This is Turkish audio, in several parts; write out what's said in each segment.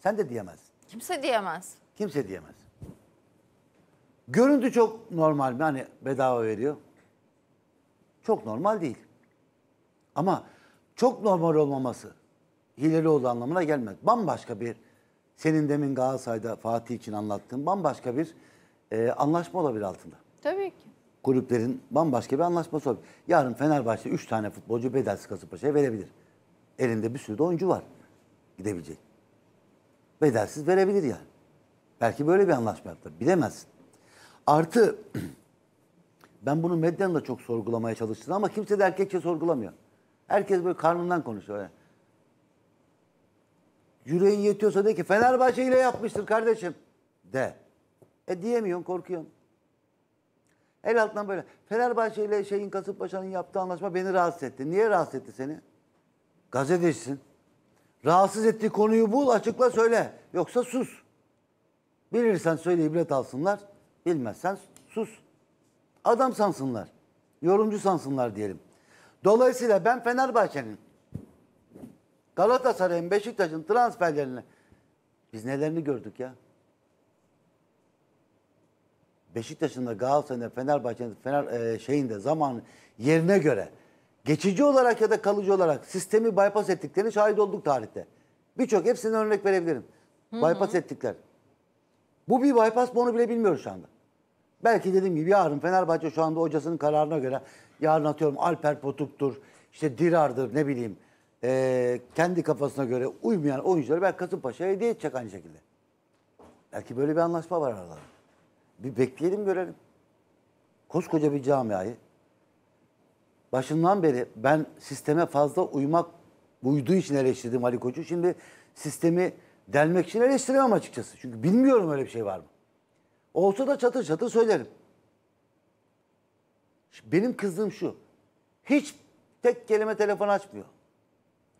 Sen de diyemez. Kimse diyemez. Kimse diyemez. Görüntü çok normal mi? Hani bedava veriyor. Çok normal değil. Ama çok normal olmaması hileli olduğu anlamına gelmez. Bambaşka bir senin demin Galatasaray'da Fatih için anlattığın bambaşka bir e, anlaşma olabilir altında. Tabii ki. Kulüplerin bambaşka bir anlaşması olabilir. Yarın Fenerbahçe 3 tane futbolcu bedelsiz Kasımpaşa'ya verebilir. Elinde bir sürü de oyuncu var gidebilecek bedelsiz verebilir yani. Belki böyle bir anlaşma yaptı. Bilemezsin. Artı ben bunu medyanın da çok sorgulamaya çalıştım ama kimse de erkekçe sorgulamıyor. Herkes böyle karnından konuşuyor. Yüreğin yetiyorsa de ki Fenerbahçe ile yapmıştır kardeşim de. E diyemiyorsun korkuyorsun. El altından böyle. Fenerbahçe ile şeyin Kasımpaşa'nın yaptığı anlaşma beni rahatsız etti. Niye rahatsız etti seni? Gazetecisin. Rahatsız ettiği konuyu bul, açıkla söyle. Yoksa sus. Bilirsen söyle ibret alsınlar. Bilmezsen sus. Adam sansınlar. Yorumcu sansınlar diyelim. Dolayısıyla ben Fenerbahçe'nin Galatasaray'ın, Beşiktaş'ın transferlerini biz nelerini gördük ya? Beşiktaş'ın da Galatasaray'ın da Fenerbahçe'nin Fener, e, şeyin de zaman yerine göre geçici olarak ya da kalıcı olarak sistemi bypass ettiklerini şahit olduk tarihte. Birçok hepsinden örnek verebilirim. Hı-hı. Bypass ettikler. Bu bir bypass mı onu bile bilmiyoruz şu anda. Belki dediğim gibi yarın Fenerbahçe şu anda hocasının kararına göre yarın atıyorum Alper Potuk'tur, işte Dirar'dır ne bileyim e, kendi kafasına göre uymayan oyuncuları belki Kasımpaşa'ya hediye edecek aynı şekilde. Belki böyle bir anlaşma var aralarında. Bir bekleyelim görelim. Koskoca bir camiayı başından beri ben sisteme fazla uymak uyduğu için eleştirdim Ali Koç'u. Şimdi sistemi delmek için eleştiremem açıkçası. Çünkü bilmiyorum öyle bir şey var mı. Olsa da çatır çatır söylerim. Benim kızdığım şu. Hiç tek kelime telefon açmıyor.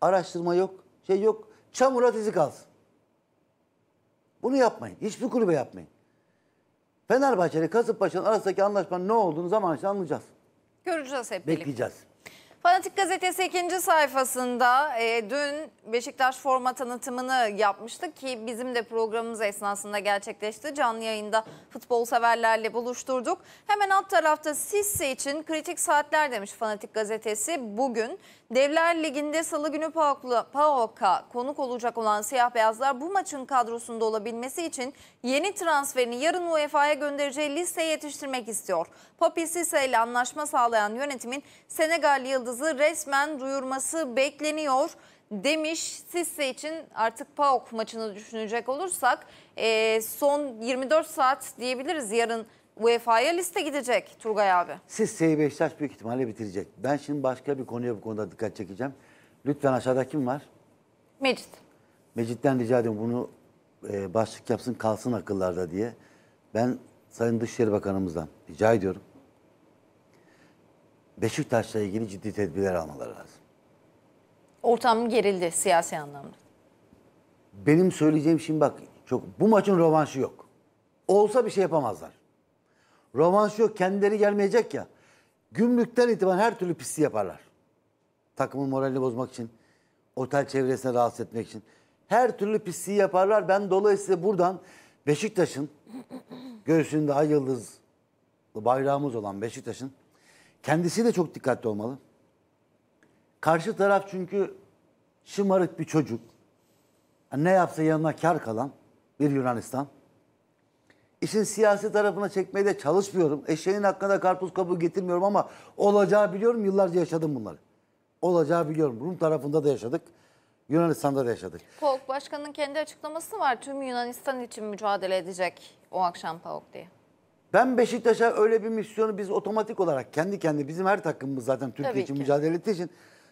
Araştırma yok, şey yok. Çamura dizi kalsın. Bunu yapmayın. Hiçbir kulübe yapmayın. Fenerbahçe ile Kasımpaşa'nın arasındaki anlaşmanın ne olduğunu zaman içinde anlayacağız. Göreceğiz hep birlikte. Bekleyeceğiz. Fanatik Gazetesi ikinci sayfasında e, dün Beşiktaş forma tanıtımını yapmıştık ki bizim de programımız esnasında gerçekleşti. Canlı yayında futbol severlerle buluşturduk. Hemen alt tarafta Sisse için kritik saatler demiş Fanatik Gazetesi. Bugün Devler Ligi'nde salı günü PAOK'a konuk olacak olan siyah beyazlar bu maçın kadrosunda olabilmesi için yeni transferini yarın UEFA'ya göndereceği listeye yetiştirmek istiyor. Papi Sisse ile anlaşma sağlayan yönetimin Senegal Yıldız yıldızı resmen duyurması bekleniyor demiş. Sisse için artık PAOK maçını düşünecek olursak e, son 24 saat diyebiliriz yarın UEFA'ya liste gidecek Turgay abi. Sisse'yi Beşiktaş büyük ihtimalle bitirecek. Ben şimdi başka bir konuya bu konuda dikkat çekeceğim. Lütfen aşağıda kim var? Mecit. Mecit'ten rica ediyorum bunu e, başlık yapsın kalsın akıllarda diye. Ben Sayın Dışişleri Bakanımızdan rica ediyorum. Beşiktaş'la ilgili ciddi tedbirler almaları lazım. Ortam gerildi siyasi anlamda. Benim söyleyeceğim şimdi bak çok bu maçın rövanşı yok. Olsa bir şey yapamazlar. Rövanşı yok kendileri gelmeyecek ya. Gümrükten itibaren her türlü pisliği yaparlar. Takımın moralini bozmak için, otel çevresine rahatsız etmek için. Her türlü pisliği yaparlar. Ben dolayısıyla buradan Beşiktaş'ın göğsünde ay yıldızlı bayrağımız olan Beşiktaş'ın Kendisi de çok dikkatli olmalı. Karşı taraf çünkü şımarık bir çocuk. ne yapsa yanına kar kalan bir Yunanistan. İşin siyasi tarafına çekmeye de çalışmıyorum. Eşeğin hakkında karpuz kabuğu getirmiyorum ama olacağı biliyorum. Yıllarca yaşadım bunları. Olacağı biliyorum. Rum tarafında da yaşadık. Yunanistan'da da yaşadık. PAOK Başkanı'nın kendi açıklaması var. Tüm Yunanistan için mücadele edecek o akşam PAOK diye. Ben Beşiktaş'a öyle bir misyonu biz otomatik olarak kendi kendi bizim her takımımız zaten Türkiye Tabii için ki. mücadele ettiği için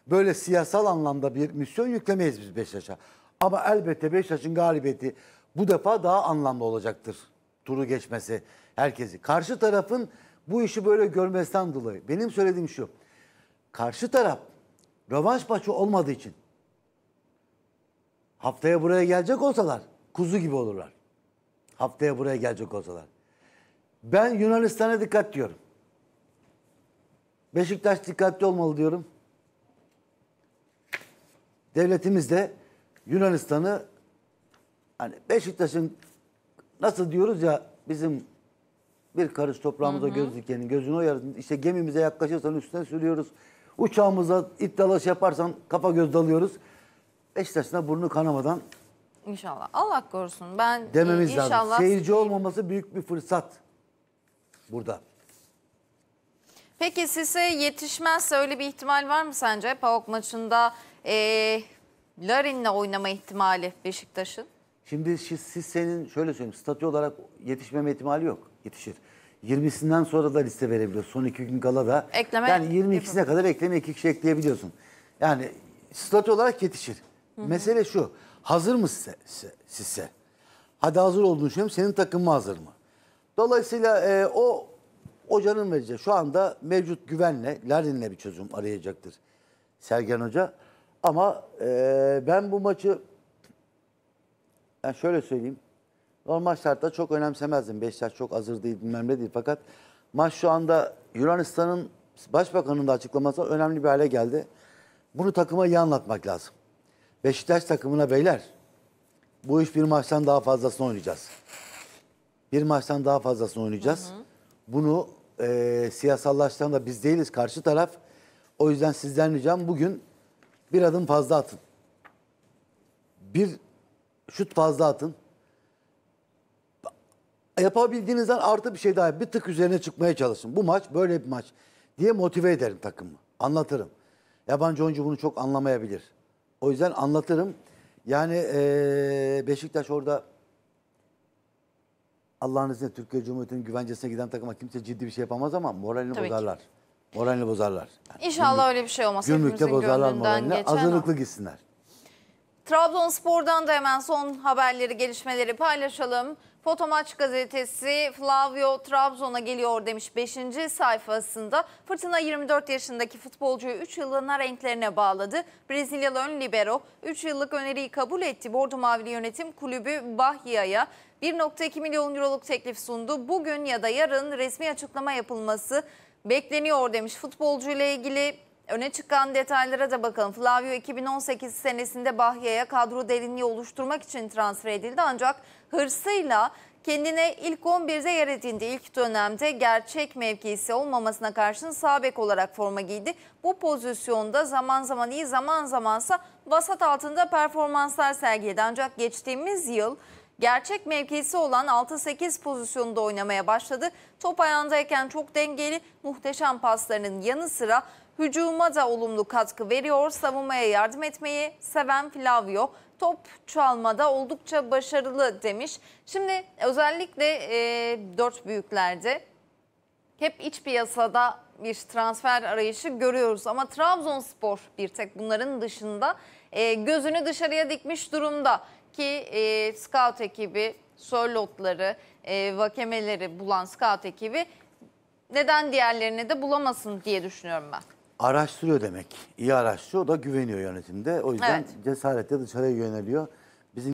böyle siyasal anlamda bir misyon yüklemeyiz biz Beşiktaş'a. Ama elbette Beşiktaş'ın galibiyeti bu defa daha anlamlı olacaktır. Turu geçmesi herkesi. Karşı tarafın bu işi böyle görmesinden dolayı. Benim söylediğim şu. Karşı taraf rövanş maçı olmadığı için haftaya buraya gelecek olsalar kuzu gibi olurlar. Haftaya buraya gelecek olsalar. Ben Yunanistan'a dikkat diyorum. Beşiktaş dikkatli olmalı diyorum. Devletimiz de Yunanistan'ı hani Beşiktaş'ın nasıl diyoruz ya bizim bir karış toprağımıza hı göz dikenin gözünü oyarız. İşte gemimize yaklaşırsan üstüne sürüyoruz. Uçağımıza it dalaş yaparsan kafa göz dalıyoruz. Beşiktaş'ına burnu kanamadan İnşallah. Allah korusun. Ben dememiz inşallah... lazım. Seyirci olmaması büyük bir fırsat burada. Peki size yetişmezse öyle bir ihtimal var mı sence? PAOK maçında e, Larin'le oynama ihtimali Beşiktaş'ın? Şimdi siz senin şöyle söyleyeyim statü olarak yetişmeme ihtimali yok. Yetişir. 20'sinden sonra da liste verebiliyor. Son iki gün kala da. Ekleme. Yani 22'sine kadar ekleme iki kişi ekleyebiliyorsun. Yani statü olarak yetişir. Hı -hı. Mesele şu. Hazır mı sizse? sizse? Hadi hazır olduğunu söyleyeyim. Senin takım hazır mı? Dolayısıyla e, o hocanın vereceği şu anda mevcut güvenle, Larin'le bir çözüm arayacaktır Sergen Hoca. Ama e, ben bu maçı yani şöyle söyleyeyim. Normal şartta çok önemsemezdim. Beşiktaş çok hazır değil bilmem ne değil. Fakat maç şu anda Yunanistan'ın başbakanının da açıklaması önemli bir hale geldi. Bunu takıma iyi anlatmak lazım. Beşiktaş takımına beyler bu iş bir maçtan daha fazlasını oynayacağız. Bir maçtan daha fazlasını oynayacağız. Hı hı. Bunu e, siyasallaştıran da biz değiliz karşı taraf. O yüzden sizden ricam bugün bir adım fazla atın. Bir şut fazla atın. Yapabildiğinizden artı bir şey daha bir tık üzerine çıkmaya çalışın. Bu maç böyle bir maç diye motive ederim takımı. Anlatırım. Yabancı oyuncu bunu çok anlamayabilir. O yüzden anlatırım. Yani e, Beşiktaş orada Allah'ın izniyle Türkiye Cumhuriyeti'nin güvencesine giden takıma kimse ciddi bir şey yapamaz ama moralini Tabii ki. bozarlar. Moralini bozarlar. Yani İnşallah öyle bir şey olmasın. Gümrükte Hepimizin bozarlar moralini. geçen o. Hazırlıklı gitsinler. Trabzonspor'dan da hemen son haberleri, gelişmeleri paylaşalım. Fotomaç gazetesi Flavio Trabzon'a geliyor demiş 5. sayfasında. Fırtına 24 yaşındaki futbolcuyu 3 yılına renklerine bağladı. Brezilyalı ön libero 3 yıllık öneriyi kabul etti. Bordo Mavili yönetim kulübü Bahia'ya 1.2 milyon euroluk teklif sundu. Bugün ya da yarın resmi açıklama yapılması bekleniyor demiş. Futbolcu ilgili Öne çıkan detaylara da bakalım. Flavio 2018 senesinde Bahya'ya kadro derinliği oluşturmak için transfer edildi ancak hırsıyla kendine ilk 11'de yer edindi. İlk dönemde gerçek mevkisi olmamasına karşın sağ bek olarak forma giydi. Bu pozisyonda zaman zaman iyi zaman zamansa vasat altında performanslar sergiledi. Ancak geçtiğimiz yıl gerçek mevkisi olan 6-8 pozisyonunda oynamaya başladı. Top ayağındayken çok dengeli, muhteşem paslarının yanı sıra hücuma da olumlu katkı veriyor. Savunmaya yardım etmeyi seven Flavio top çalmada oldukça başarılı demiş. Şimdi özellikle e, dört büyüklerde hep iç piyasada bir transfer arayışı görüyoruz. Ama Trabzonspor bir tek bunların dışında e, gözünü dışarıya dikmiş durumda ki e, scout ekibi, Sörlotları, e, Vakemeleri bulan scout ekibi neden diğerlerini de bulamasın diye düşünüyorum ben araştırıyor demek. İyi araştırıyor. O da güveniyor yönetimde. O yüzden Evet. cesaretle dışarıya yöneliyor.